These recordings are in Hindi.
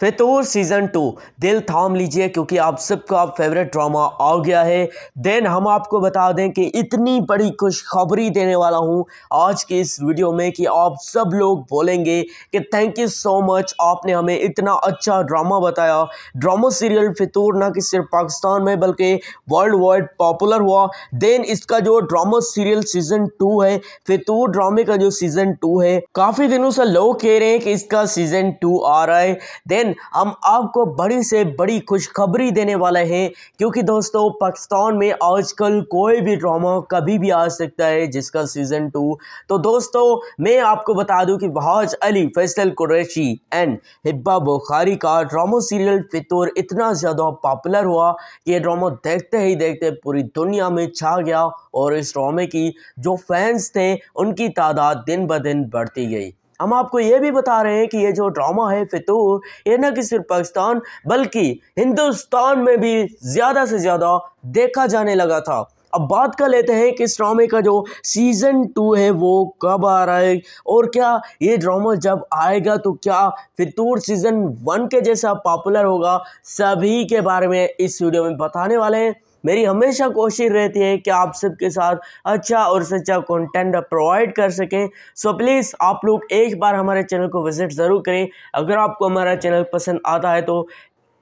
फितूर सीज़न टू दिल थाम लीजिए क्योंकि आप सबका फेवरेट ड्रामा आ गया है देन हम आपको बता दें कि इतनी बड़ी खुशखबरी देने वाला हूं आज के इस वीडियो में कि आप सब लोग बोलेंगे कि थैंक यू सो मच आपने हमें इतना अच्छा ड्रामा बताया ड्रामा सीरियल फितूर ना कि सिर्फ पाकिस्तान में बल्कि वर्ल्ड वाइड पॉपुलर हुआ देन इसका जो ड्रामा सीरियल सीज़न टू है फितूर ड्रामे का जो सीज़न टू है काफ़ी दिनों से लोग कह रहे हैं कि इसका सीज़न टू आ रहा है देन हम आपको बड़ी से बड़ी खुशखबरी देने वाले हैं क्योंकि दोस्तों पाकिस्तान में आजकल कोई भी ड्रामा कभी भी आ सकता है जिसका सीज़न टू तो दोस्तों मैं आपको बता दूं कि बहाज अली फैसल कुरैशी एंड हिब्बा बुखारी का ड्रामो सीरियल फितौर इतना ज़्यादा पॉपुलर हुआ कि यह ड्रामा देखते ही देखते पूरी दुनिया में छा गया और इस ड्रामे की जो फैंस थे उनकी तादाद दिन ब दिन बढ़ती गई हम आपको ये भी बता रहे हैं कि ये जो ड्रामा है फितूर ये न कि सिर्फ पाकिस्तान बल्कि हिंदुस्तान में भी ज़्यादा से ज़्यादा देखा जाने लगा था अब बात कर लेते हैं कि इस ड्रामे का जो सीज़न टू है वो कब आ रहा है और क्या ये ड्रामा जब आएगा तो क्या फितूर सीज़न वन के जैसा पॉपुलर होगा सभी के बारे में इस वीडियो में बताने वाले हैं मेरी हमेशा कोशिश रहती है कि आप सबके साथ अच्छा और सच्चा कंटेंट प्रोवाइड कर सकें सो प्लीज़ आप लोग एक बार हमारे चैनल को विज़िट ज़रूर करें अगर आपको हमारा चैनल पसंद आता है तो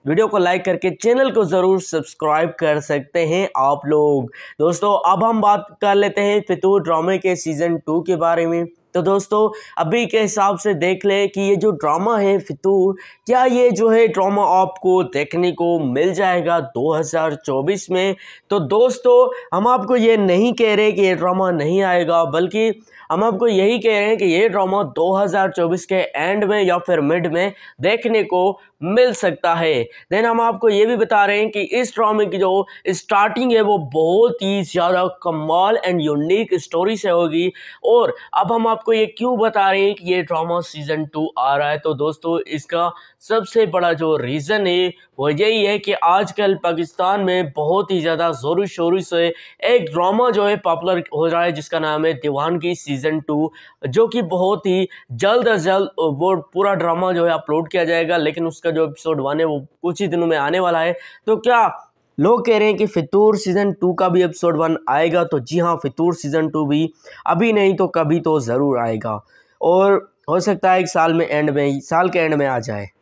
वीडियो को लाइक करके चैनल को ज़रूर सब्सक्राइब कर सकते हैं आप लोग दोस्तों अब हम बात कर लेते हैं फितूर ड्रामे के सीज़न टू के बारे में तो दोस्तों अभी के हिसाब से देख ले कि ये जो ड्रामा है फितूर क्या ये जो है ड्रामा आपको देखने को मिल जाएगा 2024 में तो दोस्तों हम आपको ये नहीं कह रहे कि ये ड्रामा नहीं आएगा बल्कि हम आपको यही कह रहे हैं कि ये ड्रामा 2024 के एंड में या फिर मिड में देखने को मिल सकता है देन हम आपको ये भी बता रहे हैं कि इस ड्रामे की जो स्टार्टिंग है वो बहुत ही ज़्यादा कमाल एंड यूनिक स्टोरी से होगी और अब हम आपको आपको ये क्यों बता रहे हैं कि ये ड्रामा सीज़न टू आ रहा है तो दोस्तों इसका सबसे बड़ा जो रीज़न है वो यही है कि आजकल पाकिस्तान में बहुत ही ज़्यादा ज़ोर शोर से एक ड्रामा जो है पॉपुलर हो रहा है जिसका नाम है दीवान की सीज़न टू जो कि बहुत ही जल्द अज जल्द वो पूरा ड्रामा जो है अपलोड किया जाएगा लेकिन उसका जो एपिसोड वन है वो कुछ ही दिनों में आने वाला है तो क्या लोग कह रहे हैं कि फितूर सीज़न टू का भी एपिसोड वन आएगा तो जी हाँ फितूर सीज़न टू भी अभी नहीं तो कभी तो ज़रूर आएगा और हो सकता है एक साल में एंड में साल के एंड में आ जाए